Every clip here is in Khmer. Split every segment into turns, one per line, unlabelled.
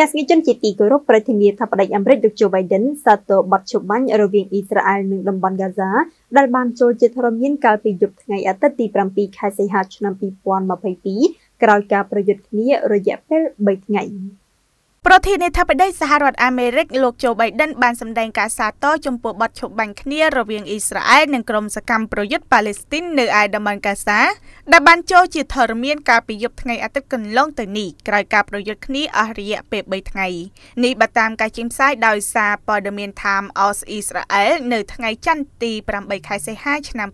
ទស្សនិកជនជាទីគោរពប្រធានាធិបតីអាមេរិកលោកជូបៃដិនសាទរបាត់ជបាញ់រវាងអ៊ីស្រាអែលនិងតំបន់ហ្គាហ្សាដែលបានចូលជាធរមានកាលពីយប់ថ្ងៃអាទិត្យទី7ខែសីហាឆ្នាំ2022ក្រោយការប្រយុទ្ធគ្នារយៈពេល3ថ្ងៃ។
ប្រធានាធិបតីសហរដ្ឋអាមេរិកលោកโจ Biden បានសម្ដែងការសាទរចំពោះបទឈប់បាញ់គ្នារវាងអ៊ីស្រាអែលនិងក្រុមសកម្មប្រយុទ្ធប៉ាឡេស្ទីននៅឯតំបន់កាហ្សាដែលបានចូលជាធរមានកាលពីយប់ថ្ងៃអាទិត្យកន្លងទៅនេះក្រោយការប្រយុទ្ធគ្នាអស់រយៈពេល3ថ្ងៃនេះបើតាមការចេញផ្សាយដោយសារព័ត៌មាន Time of Israel នៅថ្ងៃច័ន្ទទី8ខែសីហាឆ្នាំ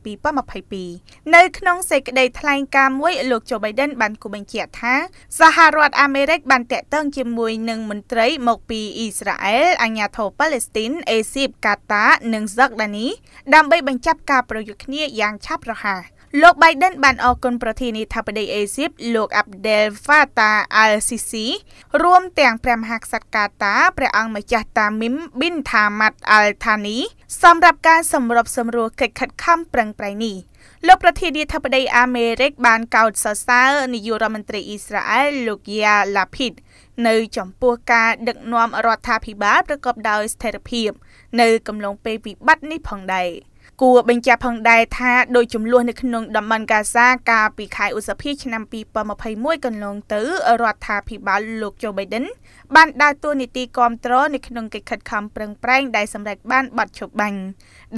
2022នៅក្នុងសេចក្តីថ្លែងការណ៍មួយលោកโจ Biden បានគូបញ្ជាក់ថា សហរដ្ឋអាមេរិកបានតាក់ទងជាមួយនឹងនិងមន្ត្រី មកពីអ៊ីស្រាអែលអាញាធរប៉ាឡេស្ទីនអេស៊ីបកាតានិងហ្សកដានីដើម្បីបញ្ចប់ការប្រយុទ្ធគ្នាយ៉ាងឆាប់រហ័ស។លោក Biden បានអរគុណប្រធានាធិបតី Egypt លោក Abdel Fattah al-Sisi រួមទាំងព្រះមហាក្សត្រកាតាព្រះអង្គម្ចាស់ Tamim bin Hamad Al Thani សម្រាប់ការសម្របសម្រួលកិច្ចខិតខំប្រឹងប្រែងនេះលោកប្រធានាធិបតីអាមេរិកបានកោតសរសើរនាយករដ្ឋមន្ត្រីអ៊ីស្រាអែលលោកយ៉ាឡាភីតនៅចំពោះការដឹកនាំរដ្ឋាភិបាលប្រកបដោយស្ថិរភាពនៅ កំឡុងពេលវិបត្តិនេះផងដែរ។គួរបញ្ជាក់ផងដែរថាដោយចំនួននៅក្នុងតំបន់កាហ្សាកាលពីខែឧសភាឆ្នាំ2021កន្លងទៅរដ្ឋាភិបាលលោកโจ Biden បានដើរតួនាទីគ្រប់គ្រងនៅក្នុងកិច្ចខិតខំប្រឹងប្រែងដែលសម្រេចបានបាត់ឈប់បាញ់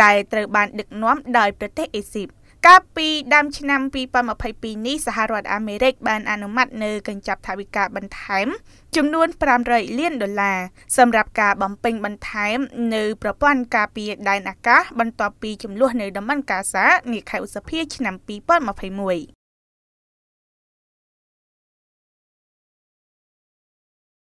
ដែលត្រូវបានដឹកនាំដោយប្រទេសអេស៊ីប។កាលពីដើមឆ្នាំ2022នេះសហរដ្ឋអាមេរិកបានអនុម័តនៅកញ្ចប់ថវិកាបន្ថែមចំនួន500លានដុល្លារសម្រាប់ការបំពេញបន្ថែមនៅប្រព័ន្ធការពារដែនអាកាសបន្ទាប់ពីចំនួននៅតំបន់កាហ្សានាខែឧសភាឆ្នាំ2021